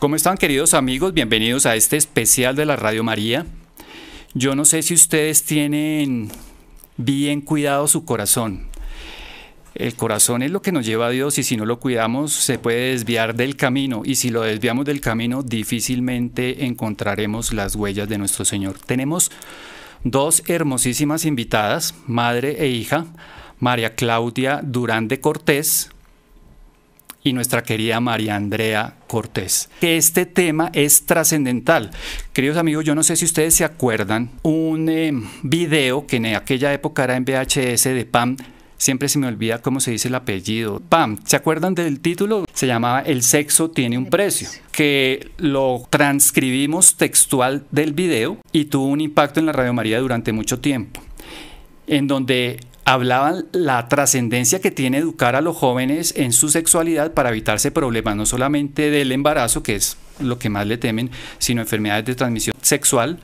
¿Cómo están queridos amigos? Bienvenidos a este especial de la Radio María. Yo no sé si ustedes tienen bien cuidado su corazón. El corazón es lo que nos lleva a Dios y si no lo cuidamos se puede desviar del camino y si lo desviamos del camino difícilmente encontraremos las huellas de nuestro Señor. Tenemos dos hermosísimas invitadas, madre e hija, María Claudia Durán de Cortés, y nuestra querida María Andrea Cortés. Que este tema es trascendental. Queridos amigos, yo no sé si ustedes se acuerdan un eh, video que en aquella época era en VHS de PAM. Siempre se me olvida cómo se dice el apellido. PAM, ¿se acuerdan del título? Se llamaba El sexo tiene un precio, que lo transcribimos textual del video y tuvo un impacto en la Radio María durante mucho tiempo, en donde hablaban la trascendencia que tiene educar a los jóvenes en su sexualidad para evitarse problemas no solamente del embarazo, que es lo que más le temen, sino enfermedades de transmisión sexual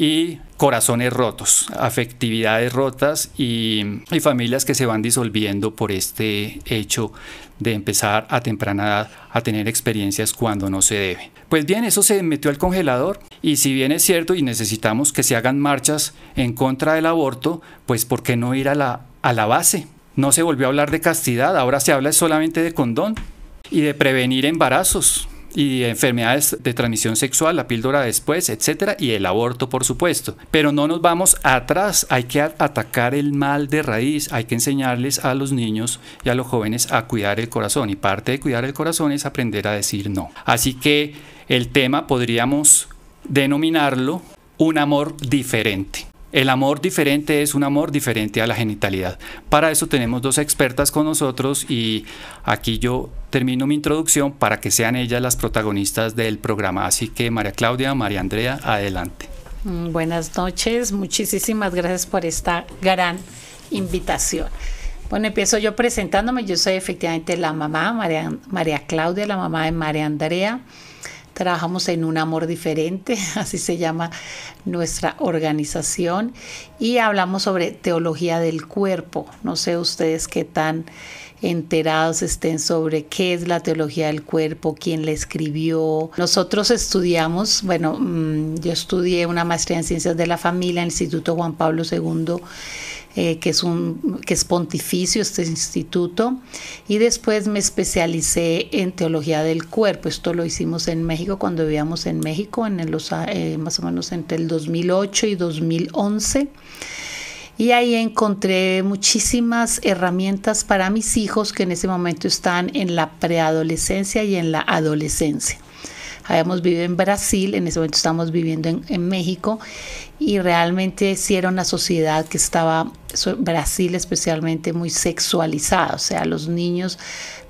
y corazones rotos, afectividades rotas y, familias que se van disolviendo por este hecho de empezar a temprana edad a tener experiencias cuando no se debe. Pues bien, eso se metió al congelador y si bien es cierto y necesitamos que se hagan marchas en contra del aborto, pues ¿por qué no ir a la, a la base? No se volvió a hablar de castidad, ahora se habla solamente de condón y de prevenir embarazos y enfermedades de transmisión sexual, la píldora después, etcétera, y el aborto, por supuesto. Pero no nos vamos atrás, hay que atacar el mal de raíz, hay que enseñarles a los niños y a los jóvenes a cuidar el corazón, y parte de cuidar el corazón es aprender a decir no. Así que el tema podríamos denominarlo un amor diferente. El amor diferente es un amor diferente a la genitalidad. Para eso tenemos dos expertas con nosotros y aquí yo termino mi introducción para que sean ellas las protagonistas del programa. Así que María Claudia, María Andrea, adelante. Mm, buenas noches, muchísimas gracias por esta gran invitación. Bueno, empiezo yo presentándome. Yo soy efectivamente la mamá, María, María Claudia, la mamá de María Andrea. Trabajamos en un amor diferente, así se llama nuestra organización, y hablamos sobre teología del cuerpo. No sé ustedes qué tan enterados estén sobre qué es la teología del cuerpo, quién la escribió. Nosotros estudiamos, bueno, mm, yo estudié una maestría en ciencias de la familia en el Instituto Juan Pablo II eh, que, es un, que es pontificio este instituto, y después me especialicé en teología del cuerpo. Esto lo hicimos en México cuando vivíamos en México, en los, eh, más o menos entre el 2008 y 2011. Y ahí encontré muchísimas herramientas para mis hijos que en ese momento están en la preadolescencia y en la adolescencia habíamos vivido en Brasil, en ese momento estamos viviendo en, en, México, y realmente hicieron era una sociedad que estaba, Brasil especialmente, muy sexualizada, o sea, los niños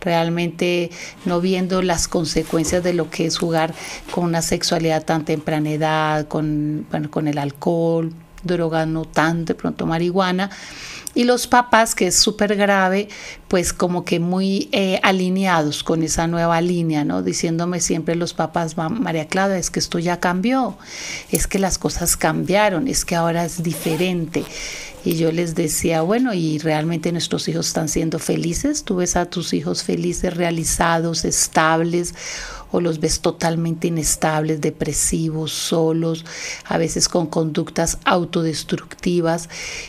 realmente no viendo las consecuencias de lo que es jugar con una sexualidad tan temprana edad, con, con el alcohol, droga no tan de pronto marihuana. Y los papás, que es súper grave, pues como que muy eh, alineados con esa nueva línea, ¿no? Diciéndome siempre los papás, María Clara, es que esto ya cambió, es que las cosas cambiaron, es que ahora es diferente. Y yo les decía, bueno, ¿y realmente nuestros hijos están siendo felices? ¿Tú ves a tus hijos felices, realizados, estables? o los ves totalmente inestables, depresivos, solos, a veces con conductas autodestructivas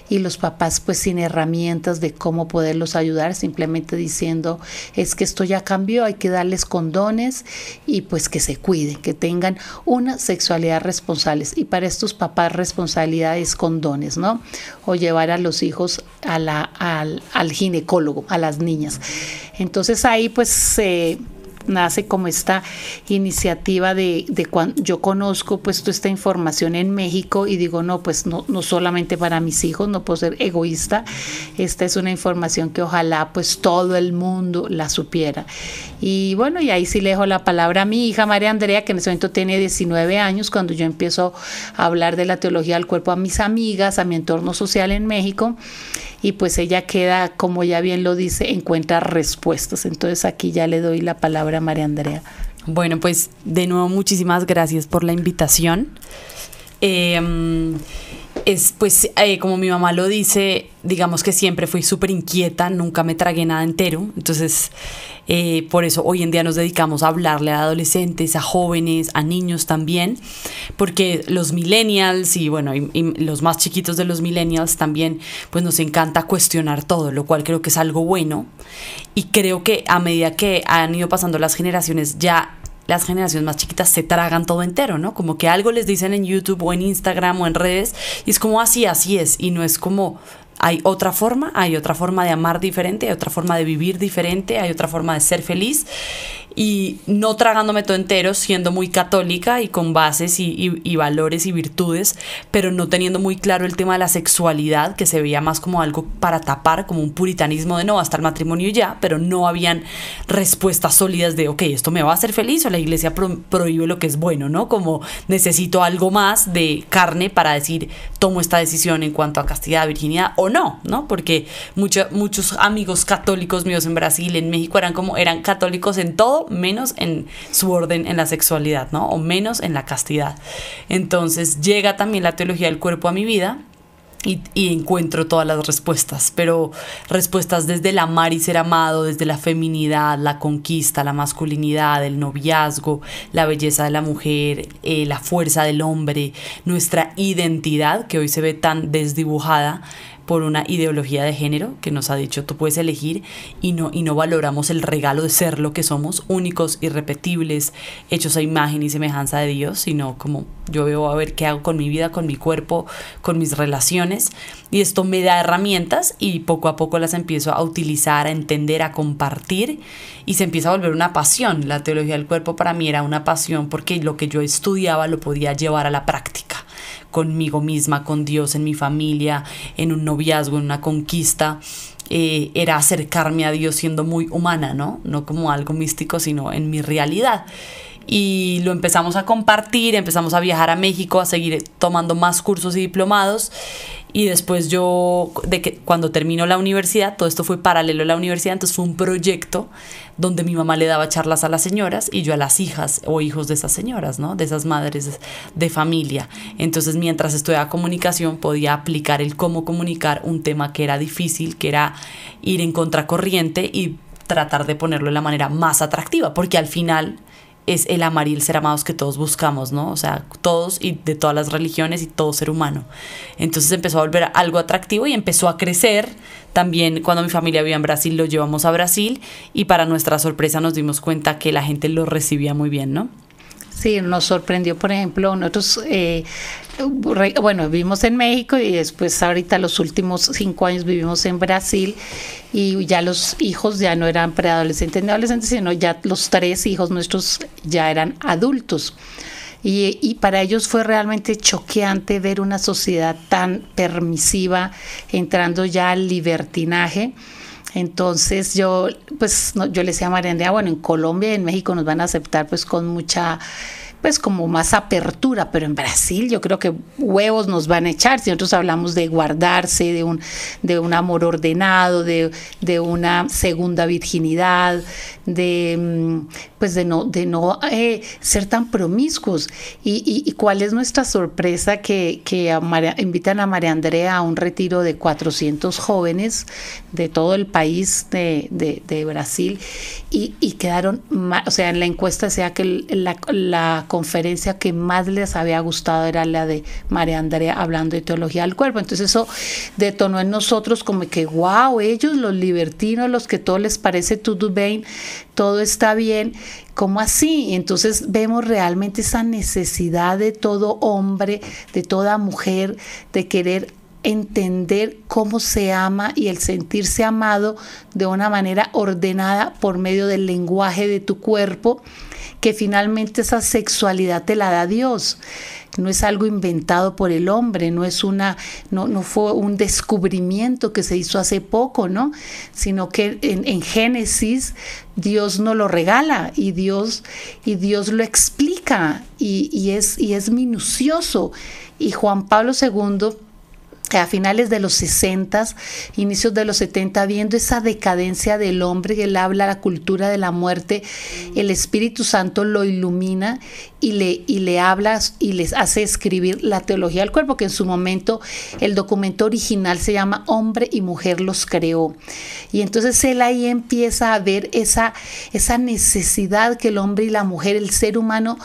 y los papás pues sin herramientas de cómo poderlos ayudar, simplemente diciendo es que esto ya cambió, hay que darles condones y pues que se cuiden, que tengan una sexualidad responsable y para estos papás responsabilidad es condones, ¿no? O llevar a los hijos a la, al, ginecólogo, a las niñas. Entonces ahí pues se nace como esta iniciativa de, de cuando yo conozco pues toda esta información en México y digo, no, pues no, no solamente para mis hijos, no puedo ser egoísta, esta es una información que ojalá pues todo el mundo la supiera. Y bueno, y ahí sí le la palabra a mi hija María Andrea, que en ese momento tiene 19 años, cuando yo empiezo a hablar de la teología del cuerpo a mis amigas, a mi entorno social en México y pues ella queda, como ya bien lo dice, encuentra respuestas. Entonces aquí ya le doy la palabra a María Andrea. Bueno, pues de nuevo muchísimas gracias por la invitación. Eh, es pues eh, como mi mamá lo dice, digamos que siempre fui súper inquieta, nunca me tragué nada entero, entonces eh, por eso hoy en día nos dedicamos a hablarle a adolescentes, a jóvenes, a niños también, porque los millennials y bueno, los más chiquitos de los millennials también pues nos encanta cuestionar todo, lo cual creo que es algo bueno y creo que a medida que han ido pasando las generaciones ya las generaciones más chiquitas se tragan todo entero, ¿no? Como que algo les dicen en YouTube o en Instagram o en redes y es como así, ah, así es. Y no es como hay otra forma, hay otra forma de amar diferente, hay otra forma de vivir diferente, hay otra forma de ser feliz y no tragándome todo entero, siendo muy católica y con bases y, valores y virtudes, pero no teniendo muy claro el tema de la sexualidad, que se veía más como algo para tapar, como un puritanismo de no, hasta el matrimonio ya, pero no habían respuestas sólidas de, ok, esto me va a hacer feliz o la iglesia prohíbe lo que es bueno, ¿no? Como necesito algo más de carne para decir, tomo esta decisión en cuanto a castidad, virginidad o no, ¿no? Porque muchos muchos amigos católicos míos en Brasil, en México, eran como, eran católicos en todo, menos en su orden en la sexualidad, ¿no? O menos en la castidad. Entonces llega también la teología del cuerpo a mi vida y, encuentro todas las respuestas, pero respuestas desde el amar y ser amado, desde la feminidad, la conquista, la masculinidad, el noviazgo, la belleza de la mujer, eh, la fuerza del hombre, nuestra identidad que hoy se ve tan desdibujada por una ideología de género que nos ha dicho tú puedes elegir y no, y no valoramos el regalo de ser lo que somos, únicos, irrepetibles, hechos a imagen y semejanza de Dios, sino como yo veo a ver qué hago con mi vida, con mi cuerpo, con mis relaciones. Y esto me da herramientas y poco a poco las empiezo a utilizar, a entender, a compartir y se empieza a volver una pasión. La teología del cuerpo para mí era una pasión porque lo que yo estudiaba lo podía llevar a la práctica conmigo misma, con Dios, en mi familia, en un noviazgo, en una conquista, eh, era acercarme a Dios siendo muy humana, ¿no? No como algo místico, sino en mi realidad. Y lo empezamos a compartir, empezamos a viajar a México, a seguir tomando más cursos y diplomados y después yo, de que cuando terminó la universidad, todo esto fue paralelo a la universidad, entonces fue un proyecto donde mi mamá le daba charlas a las señoras y yo a las hijas o hijos de esas señoras, ¿no? De esas madres de familia. Entonces, mientras estudiaba comunicación, podía aplicar el cómo comunicar un tema que era difícil, que era ir en contracorriente y tratar de ponerlo de la manera más atractiva, porque al final es el amaril ser amados que todos buscamos, ¿no? O sea, todos y de todas las religiones y todo ser humano. Entonces empezó a volver algo atractivo y empezó a crecer. También cuando mi familia vivía en Brasil lo llevamos a Brasil y para nuestra sorpresa nos dimos cuenta que la gente lo recibía muy bien, ¿no? Sí, nos sorprendió, por ejemplo, nosotros, eh, bueno, vivimos en México y después ahorita los últimos cinco años vivimos en Brasil y ya los hijos ya no eran preadolescentes ni adolescentes, sino ya los tres hijos nuestros ya eran adultos. y, para ellos fue realmente choqueante ver una sociedad tan permisiva entrando ya al libertinaje. Entonces yo, pues yo le decía a María Andrea, ah, bueno, en Colombia y en México nos van a aceptar pues con mucha pues como más apertura, pero en Brasil yo creo que huevos nos van a echar, si nosotros hablamos de guardarse, de un, de un amor ordenado, de, de una segunda virginidad, de, mm, pues de no, de no eh, ser tan promiscuos. Y, cuál es nuestra sorpresa que, invitan a María Andrea a un retiro de 400 jóvenes de todo el país de, Brasil y, y, quedaron, o sea, en la encuesta decía que la, conferencia que más les había gustado era la de María Andrea hablando de teología del cuerpo. Entonces eso detonó en nosotros como que, wow, ellos, los libertinos, los que todo les parece todo bien, todo está bien, ¿Cómo así? Entonces vemos realmente esa necesidad de todo hombre, de toda mujer, de querer entender cómo se ama y el sentirse amado de una manera ordenada por medio del lenguaje de tu cuerpo, que finalmente esa sexualidad te la da Dios no es algo inventado por el hombre, no es una, no, no fue un descubrimiento que se hizo hace poco, ¿no? Sino que en, Génesis Dios no lo regala y Dios, y Dios lo explica y, es, y es minucioso. Y Juan Pablo II a finales de los 60, inicios de los 70, viendo esa decadencia del hombre, que él habla la cultura de la muerte, el Espíritu Santo lo ilumina y le, y le habla y les hace escribir la teología del cuerpo, que en su momento el documento original se llama Hombre y Mujer los creó. Y entonces él ahí empieza a ver esa, esa necesidad que el hombre y la mujer, el ser humano,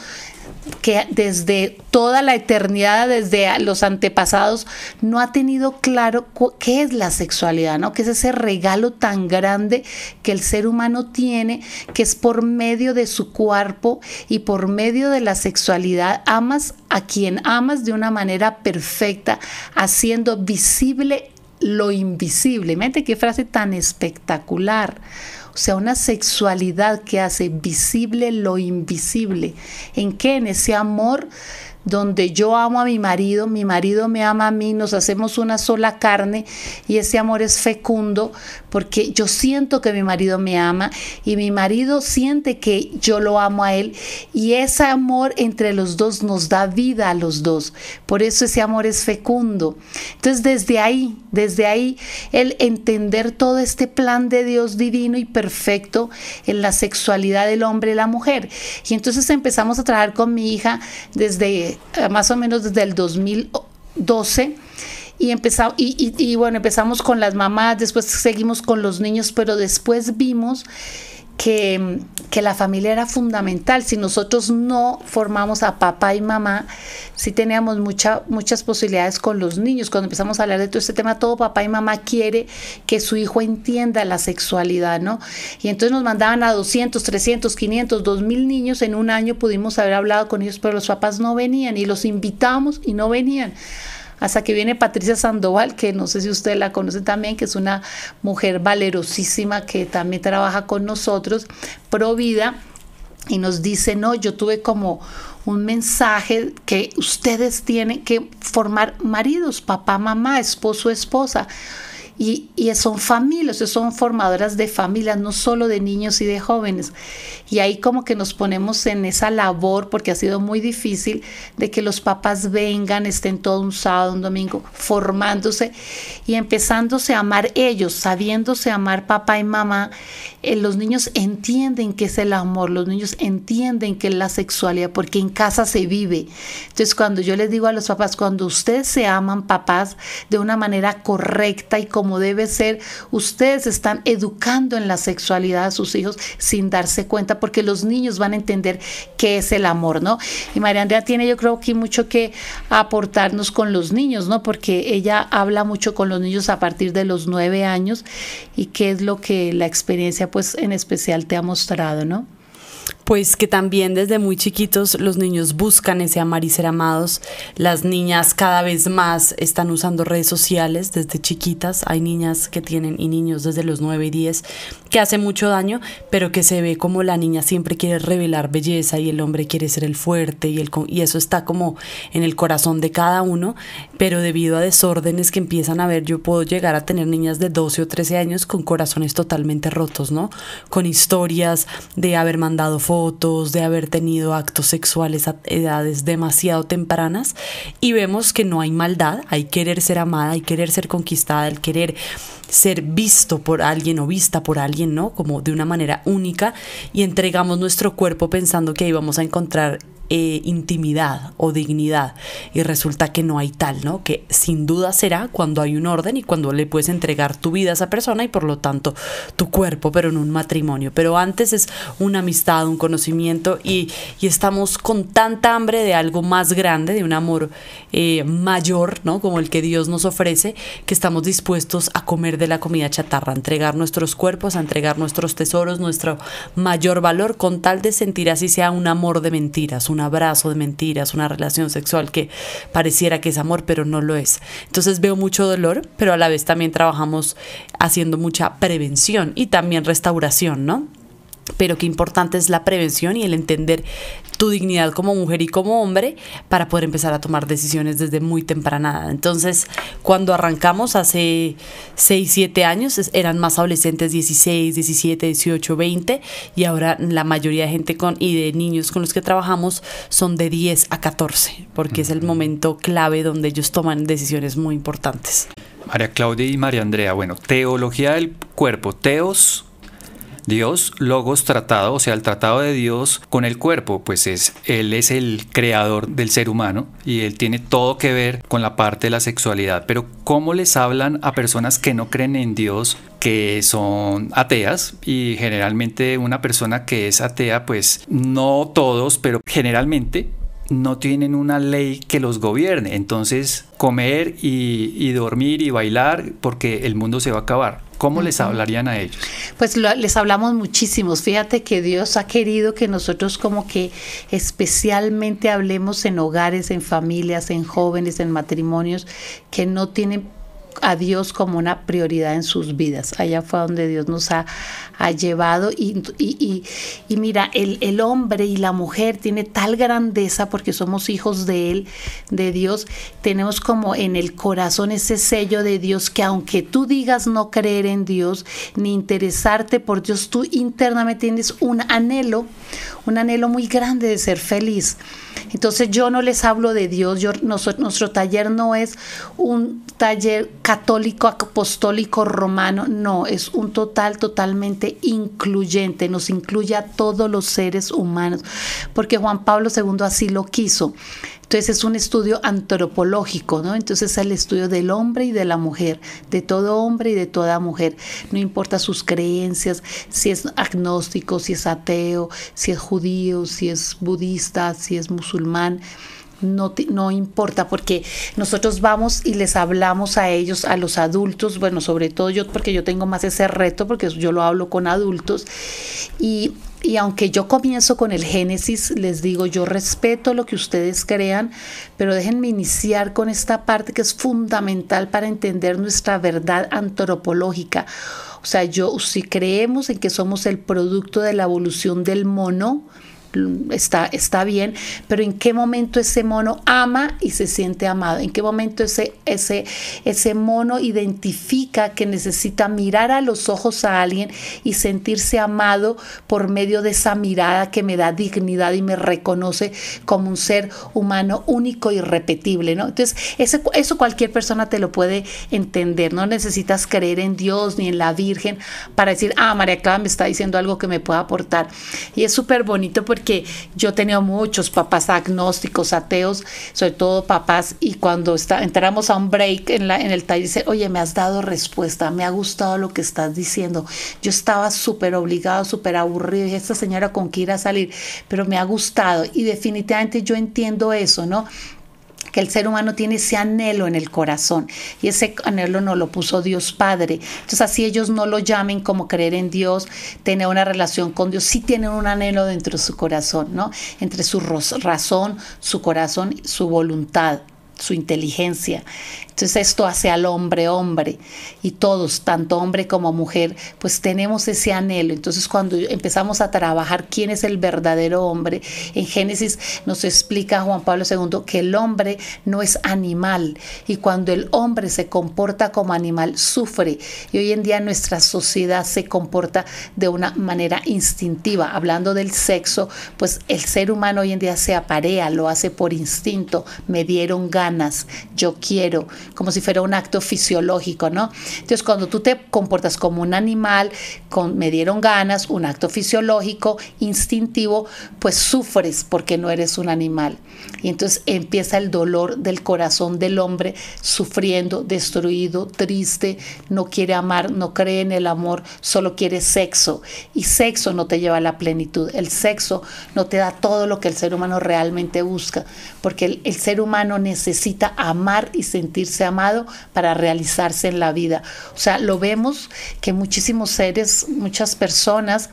que desde toda la eternidad, desde los antepasados, no ha tenido claro qué es la sexualidad, ¿no? Que es ese regalo tan grande que el ser humano tiene, que es por medio de su cuerpo y por medio de la sexualidad amas a quien amas de una manera perfecta, haciendo visible lo invisible. mente qué frase tan espectacular. O sea, una sexualidad que hace visible lo invisible. ¿En qué? En ese amor donde yo amo a mi marido, mi marido me ama a mí, nos hacemos una sola carne y ese amor es fecundo, porque yo siento que mi marido me ama y mi marido siente que yo lo amo a él y ese amor entre los dos nos da vida a los dos. Por eso ese amor es fecundo. Entonces desde ahí, desde ahí el entender todo este plan de Dios divino y perfecto en la sexualidad del hombre y la mujer. Y entonces empezamos a trabajar con mi hija desde eh, más o menos desde el 2012 y, empezamos, y, bueno, empezamos con las mamás, después seguimos con los niños, pero después vimos que, la familia era fundamental. Si nosotros no formamos a papá y mamá, sí teníamos mucha, muchas posibilidades con los niños. Cuando empezamos a hablar de todo este tema, todo papá y mamá quiere que su hijo entienda la sexualidad, ¿no? Y entonces nos mandaban a 200, 300, 500, 2000 niños. En un año pudimos haber hablado con ellos, pero los papás no venían y los invitamos y no venían hasta que viene Patricia Sandoval, que no sé si usted la conoce también, que es una mujer valerosísima que también trabaja con nosotros, provida, y nos dice, no, yo tuve como un mensaje que ustedes tienen que formar maridos, papá, mamá, esposo, esposa. Y, son familias, son formadoras de familias, no solo de niños y de jóvenes. Y ahí como que nos ponemos en esa labor, porque ha sido muy difícil, de que los papás vengan, estén todo un sábado, un domingo, formándose y empezándose a amar ellos, sabiéndose amar papá y mamá eh, los niños entienden qué es el amor, los niños entienden qué es la sexualidad, porque en casa se vive. Entonces, cuando yo les digo a los papás, cuando ustedes se aman, papás, de una manera correcta y como debe ser, ustedes están educando en la sexualidad a sus hijos sin darse cuenta, porque los niños van a entender qué es el amor, ¿no? Y María Andrea tiene, yo creo que mucho que aportarnos con los niños, ¿no? Porque ella habla mucho con los niños a partir de los nueve años y qué es lo que la experiencia pues en especial te ha mostrado, ¿no? pues que también desde muy chiquitos los niños buscan ese amar y ser amados. Las niñas cada vez más están usando redes sociales desde chiquitas. Hay niñas que tienen y niños desde los 9 y 10 que hace mucho daño, pero que se ve como la niña siempre quiere revelar belleza y el hombre quiere ser el fuerte y, el, y eso está como en el corazón de cada uno, pero debido a desórdenes que empiezan a ver, yo puedo llegar a tener niñas de 12 o 13 años con corazones totalmente rotos, ¿no? Con historias de haber mandado fotos de haber tenido actos sexuales a edades demasiado tempranas y vemos que no hay maldad, hay querer ser amada, hay querer ser conquistada, el querer ser visto por alguien o vista por alguien, ¿no? Como de una manera única y entregamos nuestro cuerpo pensando que ahí vamos a encontrar eh, intimidad o dignidad y resulta que no hay tal, ¿no? Que sin duda será cuando hay un orden y cuando le puedes entregar tu vida a esa persona y por lo tanto tu cuerpo, pero en un matrimonio. Pero antes es una amistad, un conocimiento y, estamos con tanta hambre de algo más grande, de un amor eh, mayor, ¿no? Como el que Dios nos ofrece, que estamos dispuestos a comer de la comida chatarra, a entregar nuestros cuerpos, a entregar nuestros tesoros, nuestro mayor valor con tal de sentir así sea un amor de mentiras, un abrazo de mentiras, una relación sexual que pareciera que es amor, pero no lo es. Entonces veo mucho dolor, pero a la vez también trabajamos haciendo mucha prevención y también restauración, ¿no? pero qué importante es la prevención y el entender tu dignidad como mujer y como hombre para poder empezar a tomar decisiones desde muy temprana Entonces, cuando arrancamos hace 6, 7 años, eran más adolescentes 16, 17, 18, 20 y ahora la mayoría de gente con y de niños con los que trabajamos son de 10 a 14, porque es el momento clave donde ellos toman decisiones muy importantes. María Claudia y María Andrea, bueno, teología del cuerpo, teos Dios, logos tratado, o sea, el tratado de Dios con el cuerpo, pues es, Él es el creador del ser humano y Él tiene todo que ver con la parte de la sexualidad. Pero ¿cómo les hablan a personas que no creen en Dios, que son ateas? Y generalmente una persona que es atea, pues no todos, pero generalmente no tienen una ley que los gobierne. Entonces, comer y, y, dormir y bailar porque el mundo se va a acabar. ¿Cómo les hablarían a ellos? Pues les hablamos muchísimos. Fíjate que Dios ha querido que nosotros como que especialmente hablemos en hogares, en familias, en jóvenes, en matrimonios que no tienen a Dios como una prioridad en sus vidas. Allá fue donde Dios nos ha, ha llevado. Y, y, mira, el, el, hombre y la mujer tiene tal grandeza porque somos hijos de Él, de Dios. Tenemos como en el corazón ese sello de Dios que aunque tú digas no creer en Dios ni interesarte por Dios, tú internamente tienes un anhelo, un anhelo muy grande de ser feliz. Entonces yo no les hablo de Dios, yo, nuestro taller no es un taller católico, apostólico, romano, no, es un total, totalmente incluyente, nos incluye a todos los seres humanos, porque Juan Pablo II así lo quiso. Entonces es un estudio antropológico, ¿no? Entonces es el estudio del hombre y de la mujer, de todo hombre y de toda mujer. No importa sus creencias, si es agnóstico, si es ateo, si es judío, si es budista, si es musulmán. No, no, importa porque nosotros vamos y les hablamos a ellos, a los adultos, bueno, sobre todo yo porque yo tengo más ese reto porque yo lo hablo con adultos y y aunque yo comienzo con el Génesis, les digo, yo respeto lo que ustedes crean, pero déjenme iniciar con esta parte que es fundamental para entender nuestra verdad antropológica. O sea, yo si creemos en que somos el producto de la evolución del mono, está, está bien, pero en qué momento ese mono ama y se siente amado, en qué momento ese, ese, ese mono identifica que necesita mirar a los ojos a alguien y sentirse amado por medio de esa mirada que me da dignidad y me reconoce como un ser humano único y repetible, ¿no? Entonces, eso cualquier persona te lo puede entender, no necesitas creer en Dios ni en la Virgen para decir, ah, María Clara me está diciendo algo que me pueda aportar. Y es súper bonito porque que yo tenía muchos papás agnósticos, ateos, sobre todo papás, y cuando está, entramos a un break en, la, en el taller, dice, oye, me has dado respuesta, me ha gustado lo que estás diciendo. Yo estaba súper obligado, súper aburrido, y esta señora con que ir a salir, pero me ha gustado y definitivamente yo entiendo eso, ¿no? el ser humano tiene ese anhelo en el corazón y ese anhelo no lo puso Dios Padre. Entonces así ellos no lo llamen como creer en Dios, tener una relación con Dios, sí tienen un anhelo dentro de su corazón, ¿no? Entre su razón, su corazón, su voluntad su inteligencia. Entonces esto hace al hombre hombre y todos, tanto hombre como mujer, pues tenemos ese anhelo. Entonces cuando empezamos a trabajar quién es el verdadero hombre, en Génesis nos explica Juan Pablo II que el hombre no es animal y cuando el hombre se comporta como animal sufre y hoy en día nuestra sociedad se comporta de una manera instintiva. Hablando del sexo, pues el ser humano hoy en día se aparea, lo hace por instinto, me dieron ganas, yo quiero, como si fuera un acto fisiológico, ¿no? Entonces, cuando tú te comportas como un animal, me dieron ganas, un acto fisiológico, instintivo, pues sufres porque no eres un animal. Y entonces empieza el dolor del corazón del hombre, sufriendo, destruido, triste, no quiere amar, no cree en el amor, solo quiere sexo. Y sexo no te lleva a la plenitud, el sexo no te da todo lo que el ser humano realmente busca, porque el ser humano necesita amar y sentirse amado para realizarse en la vida. O sea, lo vemos que muchísimos seres, muchas personas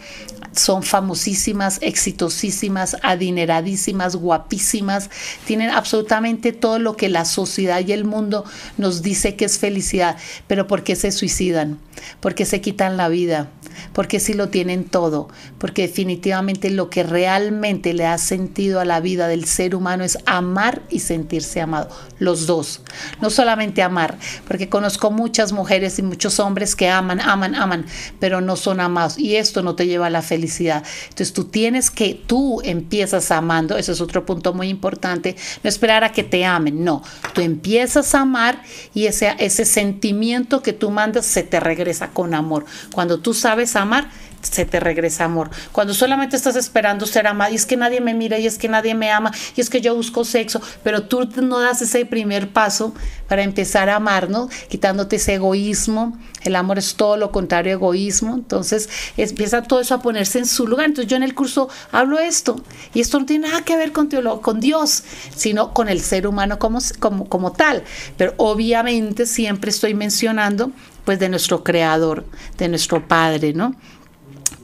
son famosísimas, exitosísimas, adineradísimas, guapísimas, tienen absolutamente todo lo que la sociedad y el mundo nos dice que es felicidad, pero ¿por qué se suicidan? ¿Por qué se quitan la vida? ¿Por qué si lo tienen todo? Porque definitivamente lo que realmente le da sentido a la vida del ser humano es amar y sentirse amado, los dos, no solamente amar, porque conozco muchas mujeres y muchos hombres que aman, aman, aman, pero no son amados y esto no te lleva a la felicidad entonces tú tienes que, tú empiezas amando, ese es otro punto muy importante, no esperar a que te amen, no, tú empiezas a amar y ese, ese sentimiento que tú mandas se te regresa con amor. Cuando tú sabes amar, se te regresa amor. Cuando solamente estás esperando ser amada, y es que nadie me mira, y es que nadie me ama, y es que yo busco sexo, pero tú no das ese primer paso para empezar a amarnos, quitándote ese egoísmo. El amor es todo lo contrario egoísmo. Entonces empieza todo eso a ponerse en su lugar. Entonces yo en el curso hablo esto, y esto no tiene nada que ver con, con Dios, sino con el ser humano como, como, como tal. Pero obviamente siempre estoy mencionando pues de nuestro creador, de nuestro padre, ¿no?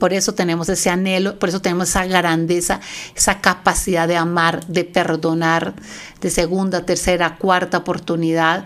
Por eso tenemos ese anhelo, por eso tenemos esa grandeza, esa capacidad de amar, de perdonar, de segunda, tercera, cuarta oportunidad,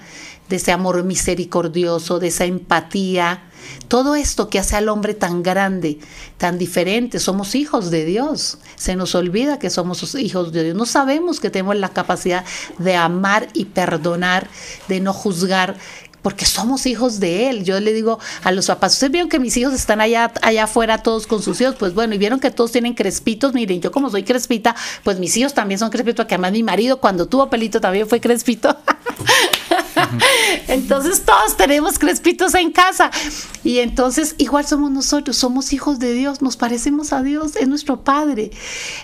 de ese amor misericordioso, de esa empatía. Todo esto que hace al hombre tan grande, tan diferente, somos hijos de Dios. Se nos olvida que somos hijos de Dios. No sabemos que tenemos la capacidad de amar y perdonar, de no juzgar, porque somos hijos de él. Yo le digo a los papás, ustedes vieron que mis hijos están allá, allá afuera todos con sus hijos, pues bueno, y vieron que todos tienen crespitos, miren, yo como soy crespita, pues mis hijos también son crespitos, que además mi marido cuando tuvo pelito también fue crespito. entonces todos tenemos crespitos en casa. Y entonces igual somos nosotros, somos hijos de Dios, nos parecemos a Dios, es nuestro Padre.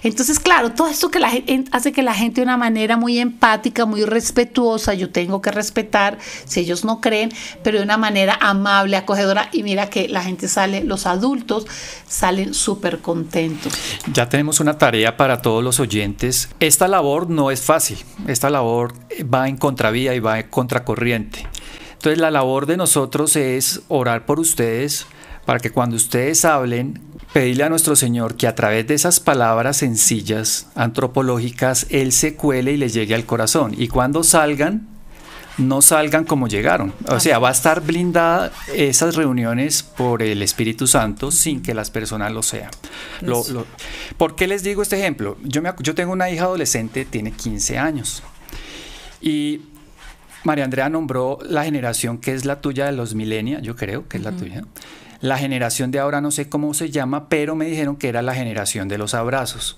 Entonces, claro, todo esto que la gente, hace que la gente de una manera muy empática, muy respetuosa, yo tengo que respetar si ellos no creen, pero de una manera amable, acogedora. Y mira que la gente sale, los adultos salen súper contentos. Ya tenemos una tarea para todos los oyentes. Esta labor no es fácil, esta labor va en contravía y va en contracorriente entonces la labor de nosotros es orar por ustedes para que cuando ustedes hablen, pedirle a nuestro Señor que a través de esas palabras sencillas, antropológicas, Él se cuele y les llegue al corazón. Y cuando salgan, no salgan como llegaron. O sea, va a estar blindada esas reuniones por el Espíritu Santo sin que las personas lo sean. ¿Por qué les digo este ejemplo? Yo, me, yo tengo una hija adolescente, tiene 15 años. Y María Andrea nombró la generación que es la tuya de los millennials, yo creo que es la tuya. La generación de ahora no sé cómo se llama, pero me dijeron que era la generación de los abrazos.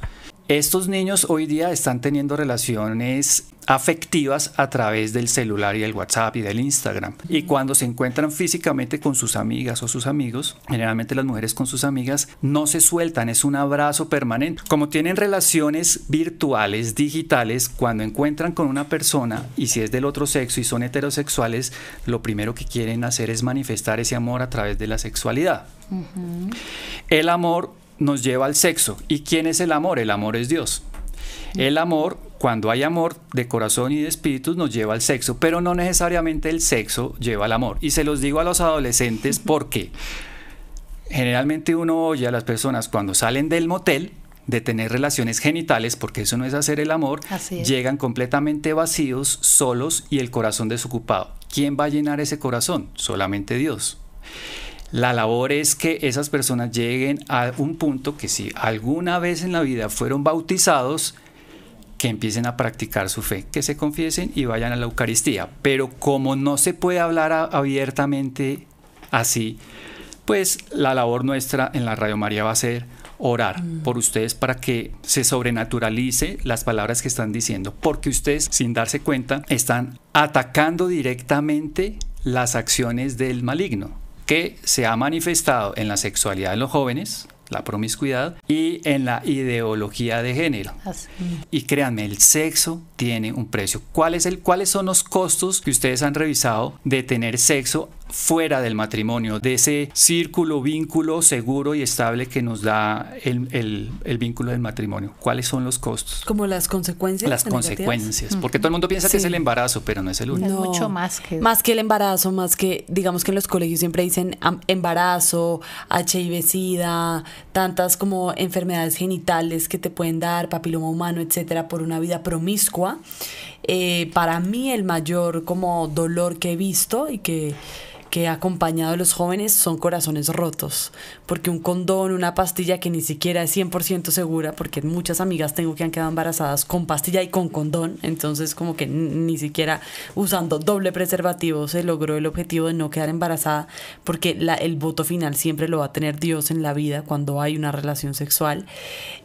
Estos niños hoy día están teniendo relaciones afectivas a través del celular y del WhatsApp y del Instagram. Y cuando se encuentran físicamente con sus amigas o sus amigos, generalmente las mujeres con sus amigas, no se sueltan, es un abrazo permanente. Como tienen relaciones virtuales, digitales, cuando encuentran con una persona y si es del otro sexo y son heterosexuales, lo primero que quieren hacer es manifestar ese amor a través de la sexualidad. El amor nos lleva al sexo. ¿Y quién es el amor? El amor es Dios. El amor, cuando hay amor de corazón y de espíritu, nos lleva al sexo, pero no necesariamente el sexo lleva al amor. Y se los digo a los adolescentes porque generalmente uno oye a las personas cuando salen del motel de tener relaciones genitales, porque eso no es hacer el amor, llegan completamente vacíos, solos y el corazón desocupado. ¿Quién va a llenar ese corazón? Solamente Dios. La labor es que esas personas lleguen a un punto que si alguna vez en la vida fueron bautizados, que empiecen a practicar su fe, que se confiesen y vayan a la Eucaristía. Pero como no se puede hablar abiertamente así, pues la labor nuestra en la Radio María va a ser orar mm. por ustedes para que se sobrenaturalice las palabras que están diciendo, porque ustedes sin darse cuenta están atacando directamente las acciones del maligno que se ha manifestado en la sexualidad de los jóvenes, la promiscuidad y en la ideología de género. Y créanme, el sexo tiene un precio. ¿Cuál es el, ¿Cuáles son los costos que ustedes han revisado de tener sexo fuera del matrimonio, de ese círculo, vínculo seguro y estable que nos da el, vínculo del matrimonio. ¿Cuáles son los costos? Como las consecuencias. Las consecuencias, porque todo el mundo piensa que es el embarazo, pero no es el único. mucho más que... Más que el embarazo, más que, digamos que en los colegios siempre dicen embarazo, HIV, SIDA, tantas como enfermedades genitales que te pueden dar, papiloma humano, etcétera, por una vida promiscua. Eh, para mí el mayor como dolor que he visto y que que ha acompañado a los jóvenes son corazones rotos, porque un condón, una pastilla que ni siquiera es 100% segura, porque muchas amigas tengo que han quedado embarazadas con pastilla y con condón, entonces como que ni siquiera usando doble preservativo se logró el objetivo de no quedar embarazada, porque el voto final siempre lo va a tener Dios en la vida cuando hay una relación sexual.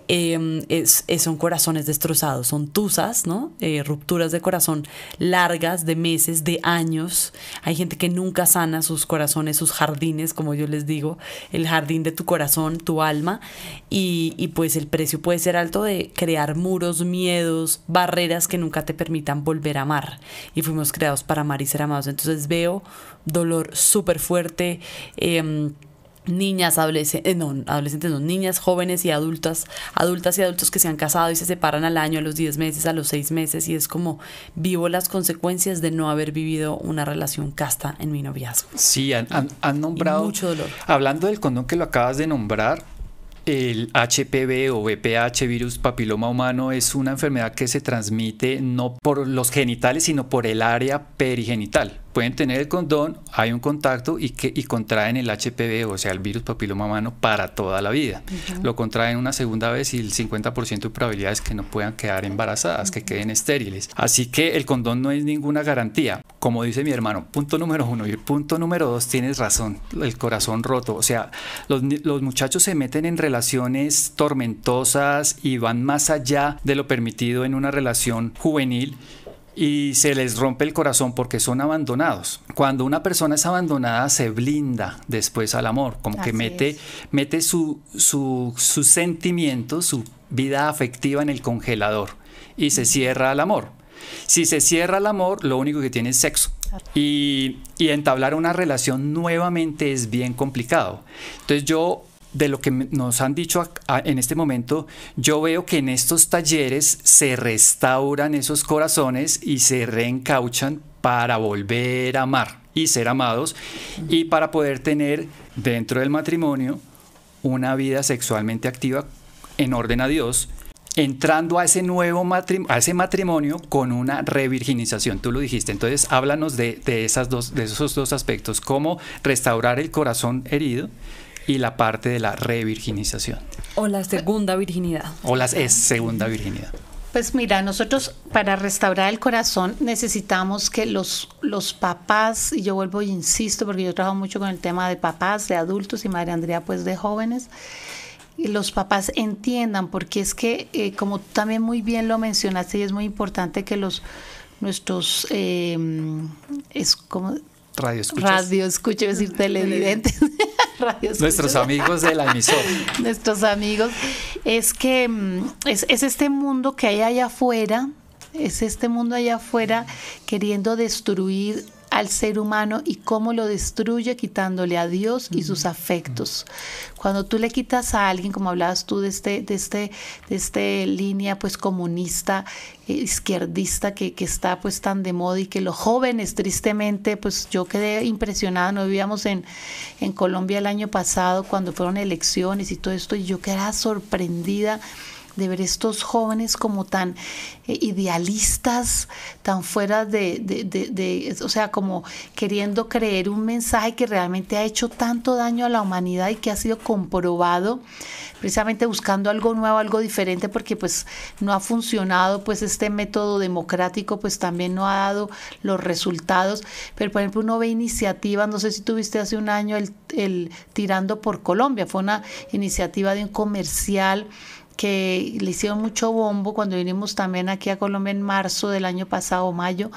Em, es, son corazones destrozados, son tusas, ¿no? Eh, rupturas de corazón largas, de meses, de años. Hay gente que nunca sana sus corazones, sus jardines, como yo les digo, el jardín de tu corazón, tu alma. Y, pues el precio puede ser alto de crear muros, miedos, barreras que nunca te permitan volver a amar. Y fuimos creados para amar y ser amados. Entonces veo dolor súper fuerte. Eh, niñas, adolescentes, eh, no, adolescentes no, niñas, jóvenes y adultas, adultas y adultos que se han casado y se separan al año, a los 10 meses, a los 6 meses, y es como vivo las consecuencias de no haber vivido una relación casta en mi noviazgo. Sí, han, nombrado... mucho dolor. Hablando del condón que lo acabas de nombrar, el HPV o VPH, virus papiloma humano, es una enfermedad que se transmite no por los genitales, sino por el área perigenital pueden tener el condón, hay un contacto y, que, y contraen el HPV, o sea, el virus papiloma humano, para toda la vida. Lo contraen una segunda vez y el 50% de probabilidades que no puedan quedar embarazadas, que queden estériles. Así que el condón no es ninguna garantía. Como dice mi hermano, punto número uno y punto número dos, tienes razón, el corazón roto. O sea, los, los muchachos se meten en relaciones tormentosas y van más allá de lo permitido en una relación juvenil y se les rompe el corazón porque son abandonados. Cuando una persona es abandonada se blinda después al amor, como que mete, mete su, su sentimiento, su vida afectiva en el congelador y se cierra al amor. Si se cierra el amor, lo único que tiene es sexo. Y, y entablar una relación nuevamente es bien complicado. Entonces yo de lo que nos han dicho en este momento, yo veo que en estos talleres se restauran esos corazones y se reencauchan para volver a amar y ser amados y para poder tener dentro del matrimonio una vida sexualmente activa en orden a Dios, entrando a ese nuevo matrimonio, a ese matrimonio con una revirginización. Tú lo dijiste. Entonces, háblanos de, esas dos, de esos dos aspectos, cómo restaurar el corazón herido y la parte de la revirginización. O la segunda virginidad. O la segunda virginidad. Pues mira, nosotros para restaurar el corazón necesitamos que los, los papás, y yo vuelvo e insisto, porque yo trabajo mucho con el tema de papás, de adultos y María Andrea pues de jóvenes, y los papás entiendan, porque es que eh, como tú también muy bien lo mencionaste, y es muy importante que los nuestros eh, es como radio radio escucho, es decir televidentes Nuestros amigos de la emisora. Nuestros amigos. Es que mm, es, es este mundo que hay allá afuera, es este mundo allá afuera queriendo destruir al ser humano y cómo lo destruye quitándole a Dios y sus afectos. Cuando tú le quitas a alguien, como hablabas tú de este, este, este, línea pues comunista, eh, izquierdista que, está pues tan de moda y que los jóvenes tristemente, pues yo quedé impresionada, nos vivíamos en, en Colombia el año pasado cuando fueron elecciones y todo esto y yo quedaba sorprendida de ver estos jóvenes como tan eh, idealistas, tan fuera de, o sea, como queriendo creer un mensaje que realmente ha hecho tanto daño a la humanidad y que ha sido comprobado, precisamente buscando algo nuevo, algo diferente, porque pues no ha funcionado, pues este método democrático pues también no ha dado los resultados, pero por ejemplo uno ve iniciativas, no sé si tuviste hace un año el, el Tirando por Colombia, fue una iniciativa de un comercial, que le hicieron mucho bombo cuando vinimos también aquí a Colombia en marzo del año pasado, mayo,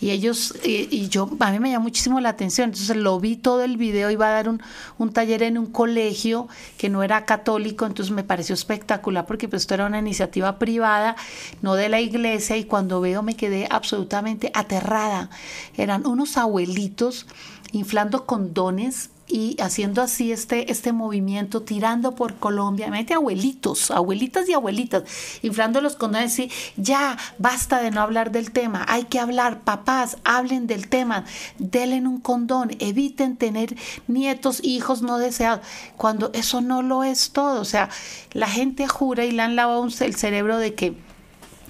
y ellos, y, yo, a mí me llamó muchísimo la atención, entonces lo vi todo el video, iba a dar un, taller en un colegio que no era católico, entonces me pareció espectacular porque pues esto era una iniciativa privada, no de la iglesia, y cuando veo me quedé absolutamente aterrada, eran unos abuelitos inflando condones y haciendo así este, este movimiento, tirando por Colombia, mete abuelitos, abuelitas y abuelitas, inflando los condones y ya, basta de no hablar del tema, hay que hablar, papás, hablen del tema, denle un condón, eviten tener nietos, hijos no deseados, cuando eso no lo es todo, o sea, la gente jura y le han lavado el cerebro de que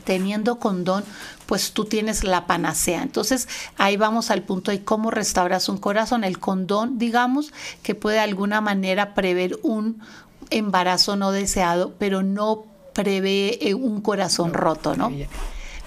teniendo condón pues tú tienes la panacea. Entonces ahí vamos al punto de cómo restauras un corazón, el condón, digamos, que puede de alguna manera prever un embarazo no deseado, pero no prevé eh, un corazón roto, ¿no?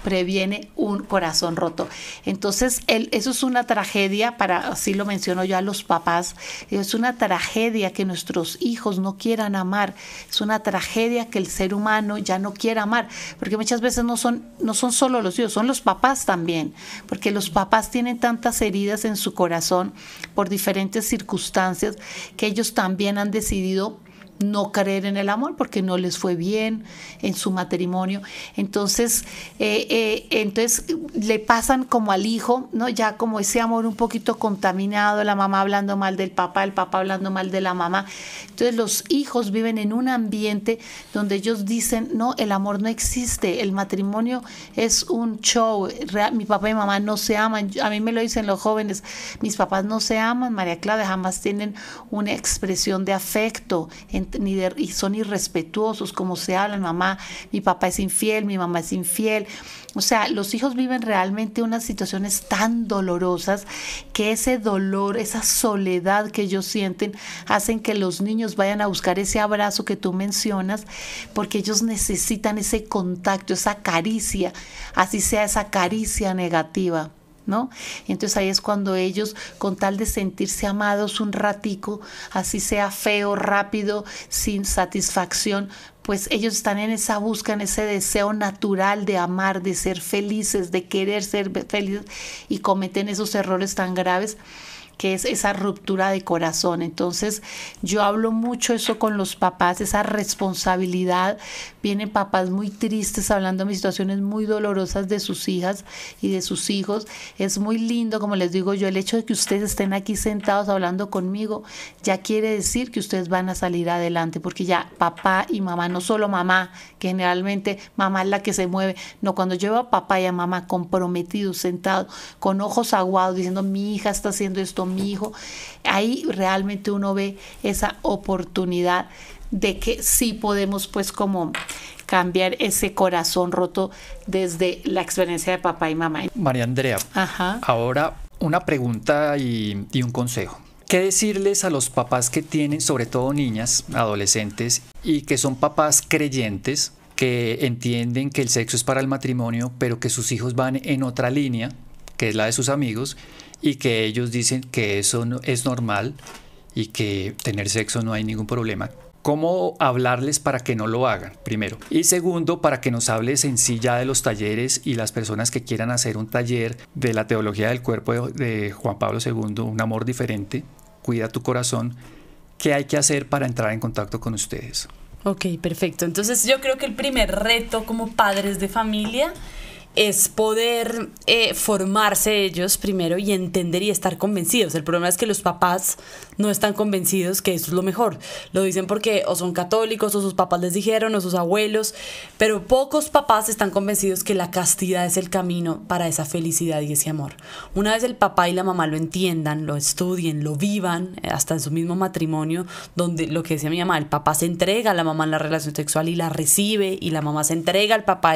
previene un corazón roto. Entonces, eso es una tragedia, para así lo menciono yo a los papás, es una tragedia que nuestros hijos no quieran amar, es una tragedia que el ser humano ya no quiera amar, porque muchas veces no son, no son solo los hijos, son los papás también, porque los papás tienen tantas heridas en su corazón por diferentes circunstancias que ellos también han decidido no creer en el amor porque no les fue bien en su matrimonio. Entonces, eh, eh, entonces le pasan como al hijo, ¿no? Ya como ese amor un poquito contaminado, la mamá hablando mal del papá, el papá hablando mal de la mamá. Entonces los hijos viven en un ambiente donde ellos dicen, no, el amor no existe, el matrimonio es un show, mi papá y mamá no se aman, a mí me lo dicen los jóvenes, mis papás no se aman, María Clara, jamás tienen una expresión de afecto. Entonces, y son irrespetuosos, como se hablan, mamá, mi papá es infiel, mi mamá es infiel. O sea, los hijos viven realmente unas situaciones tan dolorosas que ese dolor, esa soledad que ellos sienten, hacen que los niños vayan a buscar ese abrazo que tú mencionas, porque ellos necesitan ese contacto, esa caricia, así sea esa caricia negativa. ¿no? Entonces ahí es cuando ellos, con tal de sentirse amados un ratico, así sea feo, rápido, sin satisfacción, pues ellos están en esa búsqueda, en ese deseo natural de amar, de ser felices, de querer ser felices y cometen esos errores tan graves que es esa ruptura de corazón. Entonces, yo hablo mucho eso con los papás, esa responsabilidad. Vienen papás muy tristes hablando de situaciones muy dolorosas de sus hijas y de sus hijos. Es muy lindo, como les digo yo, el hecho de que ustedes estén aquí sentados hablando conmigo, ya quiere decir que ustedes van a salir adelante, porque ya papá y mamá, no solo mamá, generalmente mamá es la que se mueve, no, cuando yo a papá y a mamá comprometidos, sentados, con ojos aguados, diciendo, mi hija está haciendo esto, mi hijo. Ahí realmente uno ve esa oportunidad de que sí podemos pues como cambiar ese corazón roto desde la experiencia de papá y mamá. María Andrea, ahora una pregunta y, y un consejo. ¿Qué decirles a los papás que tienen, sobre todo niñas, adolescentes, y que son papás creyentes, que entienden que el sexo es para el matrimonio, pero que sus hijos van en otra línea, que es la de sus amigos, y que ellos dicen que eso es normal y que tener sexo no hay ningún problema. ¿Cómo hablarles para que no lo hagan? Primero. Y segundo, para que nos hables en sí ya de los talleres y las personas que quieran hacer un taller de la teología del cuerpo de Juan Pablo II, un amor diferente, cuida tu corazón, ¿qué hay que hacer para entrar en contacto con ustedes? Ok, perfecto. Entonces yo creo que el primer reto como padres de familia es poder eh, formarse ellos primero y entender y estar convencidos. El problema es que los papás no están convencidos que eso es lo mejor. Lo dicen porque o son católicos o sus papás les dijeron o sus abuelos, pero pocos papás están convencidos que la castidad es el camino para esa felicidad y ese amor. Una vez el papá y la mamá lo entiendan, lo estudien, lo vivan, eh, hasta en su mismo matrimonio, donde lo que decía mi mamá, el papá se entrega a la mamá en la relación sexual y la recibe y la mamá se entrega al papá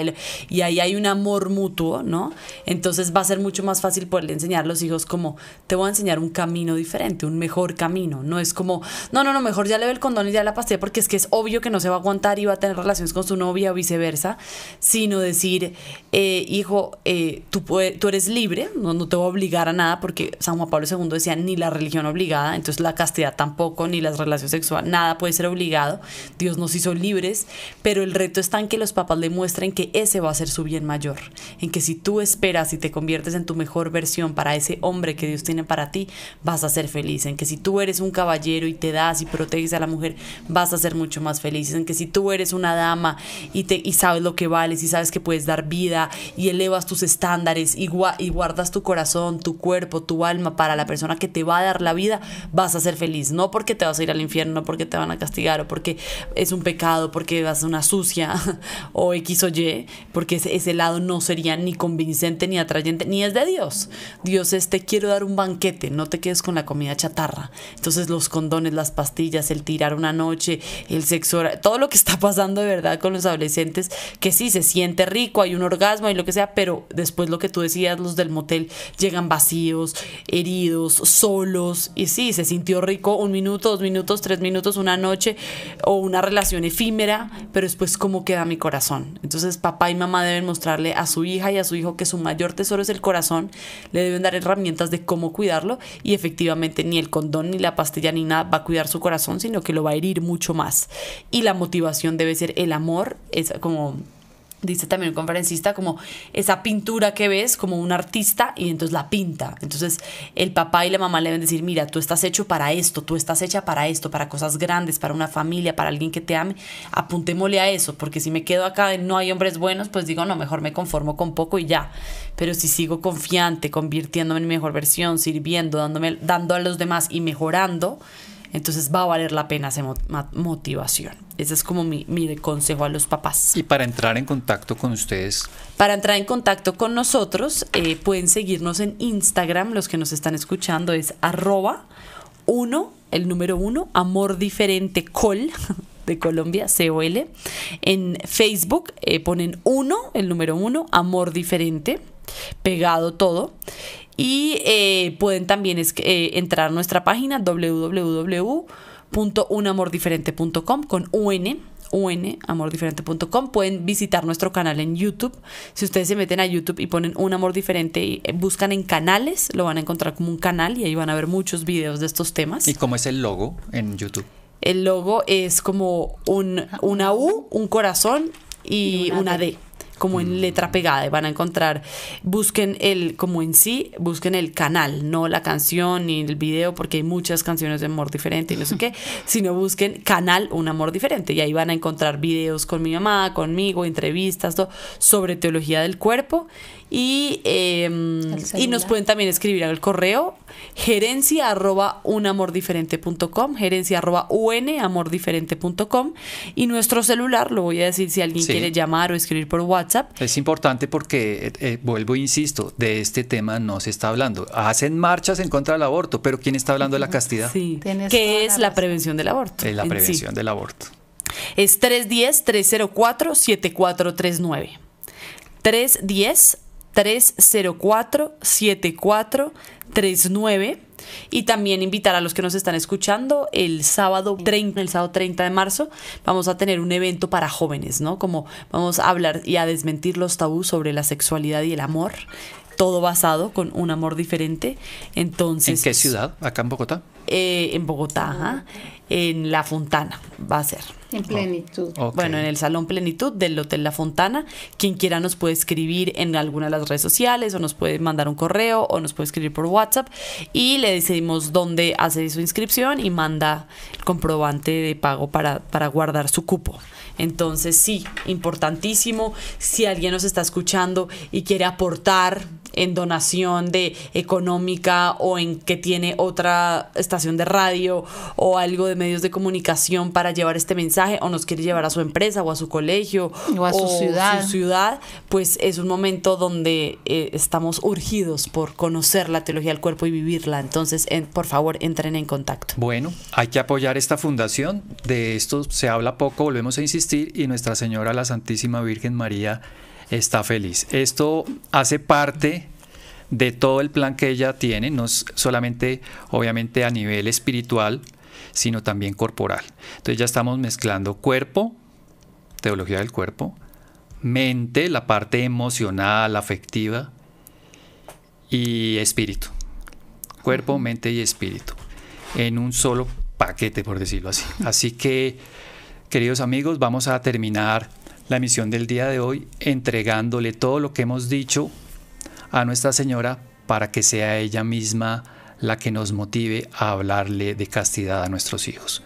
y ahí hay un amor mutuo, ¿no? Entonces va a ser mucho más fácil poderle enseñar a los hijos como, te voy a enseñar un camino diferente, un mejor camino. No es como, no, no, no, mejor ya le ve el condón y ya la pasté porque es que es obvio que no se va a aguantar y va a tener relaciones con su novia o viceversa, sino decir, eh, hijo, eh, tú, eres libre, no, no te voy a obligar a nada porque San Juan Pablo II decía, ni la religión obligada, entonces la castidad tampoco, ni las relaciones sexuales, nada puede ser obligado. Dios nos hizo libres, pero el reto está en que los papás le muestren que ese va a ser su bien mayor en que si tú esperas y te conviertes en tu mejor versión para ese hombre que Dios tiene para ti, vas a ser feliz, en que si tú eres un caballero y te das y proteges a la mujer, vas a ser mucho más feliz, en que si tú eres una dama y, te, y sabes lo que vales y sabes que puedes dar vida y elevas tus estándares y, y guardas tu corazón, tu cuerpo, tu alma para la persona que te va a dar la vida, vas a ser feliz, no porque te vas a ir al infierno, no porque te van a castigar o porque es un pecado, porque vas a una sucia o X o Y, porque ese, ese lado no sería ni convincente, ni atrayente, ni es de Dios. Dios es te quiero dar un banquete, no te quedes con la comida chatarra. Entonces los condones, las pastillas, el tirar una noche, el sexo, todo lo que está pasando de verdad con los adolescentes, que sí, se siente rico, hay un orgasmo y lo que sea, pero después lo que tú decías, los del motel llegan vacíos, heridos, solos, y sí, se sintió rico un minuto, dos minutos, tres minutos, una noche o una relación efímera, pero después cómo queda mi corazón. Entonces papá y mamá deben mostrarle a su hija y a su hijo que su mayor tesoro es el corazón, le deben dar herramientas de cómo cuidarlo y efectivamente ni el condón ni la pastilla ni nada va a cuidar su corazón, sino que lo va a herir mucho más. Y la motivación debe ser el amor, es como dice también un conferencista, como esa pintura que ves como un artista y entonces la pinta. Entonces el papá y la mamá le deben decir, mira, tú estás hecho para esto, tú estás hecha para esto, para cosas grandes, para una familia, para alguien que te ame, apuntémosle a eso, porque si me quedo acá y no hay hombres buenos, pues digo, no, mejor me conformo con poco y ya. Pero si sigo confiante, convirtiéndome en mi mejor versión, sirviendo, dándome, dando a los demás y mejorando, entonces va a valer la pena esa motivación. Ese es como mi, consejo a los papás. Y para entrar en contacto con ustedes. Para entrar en contacto con nosotros, eh, pueden seguirnos en Instagram, los que nos están escuchando es arroba uno, el número uno, amor diferente col de Colombia, COL. En Facebook eh, ponen uno, el número uno, amor diferente pegado todo. Y eh, pueden también es, eh, entrar a nuestra página www.unamordiferente.com con UN unamordiferente.com. Pueden visitar nuestro canal en YouTube. Si ustedes se meten a YouTube y ponen un amor diferente y eh, buscan en canales, lo van a encontrar como un canal y ahí van a ver muchos videos de estos temas. ¿Y cómo es el logo en YouTube? El logo es como un, una U, un corazón y, una, D como en mm. letra pegada y van a encontrar, busquen el, como en sí, busquen el canal, no la canción ni el video, porque hay muchas canciones de amor diferente y no sé qué, sino busquen canal Un Amor Diferente y ahí van a encontrar videos con mi mamá, conmigo, entrevistas, sobre teología del cuerpo Em, y, nos pueden también escribir al correo gerencia arroba unamordiferente.com, gerencia arroba unamordiferente.com y nuestro celular, lo voy a decir si alguien quiere llamar o escribir por WhatsApp. Es importante porque, eh, eh, vuelvo e insisto, de este tema no se está hablando. Hacen marchas en contra del aborto, pero ¿quién está hablando de la castidad? Sí, que es la, prevención del aborto. Es la prevención del aborto. Es 310-304-7439. 310 304-7439. Y también invitar a los que nos están escuchando el sábado 30, el sábado 30 de marzo, vamos a tener un evento para jóvenes, ¿no? Como vamos a hablar y a desmentir los tabús sobre la sexualidad y el amor todo basado con un amor diferente. Entonces, ¿en qué ciudad? Acá en Bogotá. Eh, en Bogotá, ah, en La Fontana, va a ser. En oh, plenitud. Bueno, en el Salón Plenitud del Hotel La Fontana. Quien quiera nos puede escribir en alguna de las redes sociales o nos puede mandar un correo o nos puede escribir por WhatsApp y le decimos dónde hace su inscripción y manda el comprobante de pago para, para guardar su cupo. Entonces, sí, importantísimo. Si alguien nos está escuchando y quiere aportar en donación de económica o en que tiene otra estación de radio o algo de medios de comunicación para llevar este mensaje o nos quiere llevar a su empresa o a su colegio o a su, ciudad. pues es un momento donde eh, estamos urgidos por conocer la teología del cuerpo y vivirla. Entonces, por favor, entren en contacto. Bueno, hay que apoyar esta fundación. De esto se habla poco, volvemos a insistir, y Nuestra Señora la Santísima Virgen María está feliz. Esto hace parte de todo el plan que ella tiene, no solamente obviamente a nivel espiritual, sino también corporal. Entonces ya estamos mezclando cuerpo, teología del cuerpo, mente, la parte emocional, afectiva y espíritu. Cuerpo, mente y espíritu. En un solo paquete, por decirlo así. Así que, queridos amigos, vamos a terminar la misión del día de hoy entregándole todo lo que hemos dicho a Nuestra Señora para que sea ella misma la que nos motive a hablarle de castidad a nuestros hijos.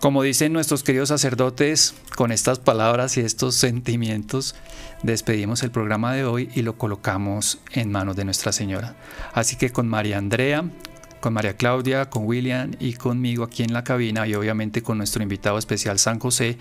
Como dicen nuestros queridos sacerdotes, con estas palabras y estos sentimientos despedimos el programa de hoy y lo colocamos en manos de Nuestra Señora. Así que con María Andrea, con María Claudia, con William y conmigo aquí en la cabina y obviamente con nuestro invitado especial San José,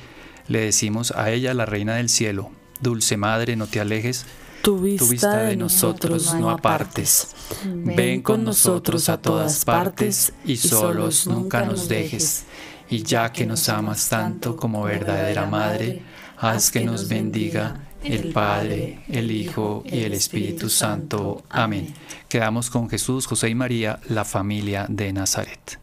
le decimos a ella, la Reina del Cielo, Dulce Madre, no te alejes, tu vista, de nosotros, no apartes. Ven, con nosotros a todas partes y solos nunca nos dejes. Y ya que nos amas tanto como verdadera madre, haz que nos bendiga el Padre, el Hijo y el Espíritu Santo. Amén. Quedamos con Jesús, José y María, la familia de Nazaret.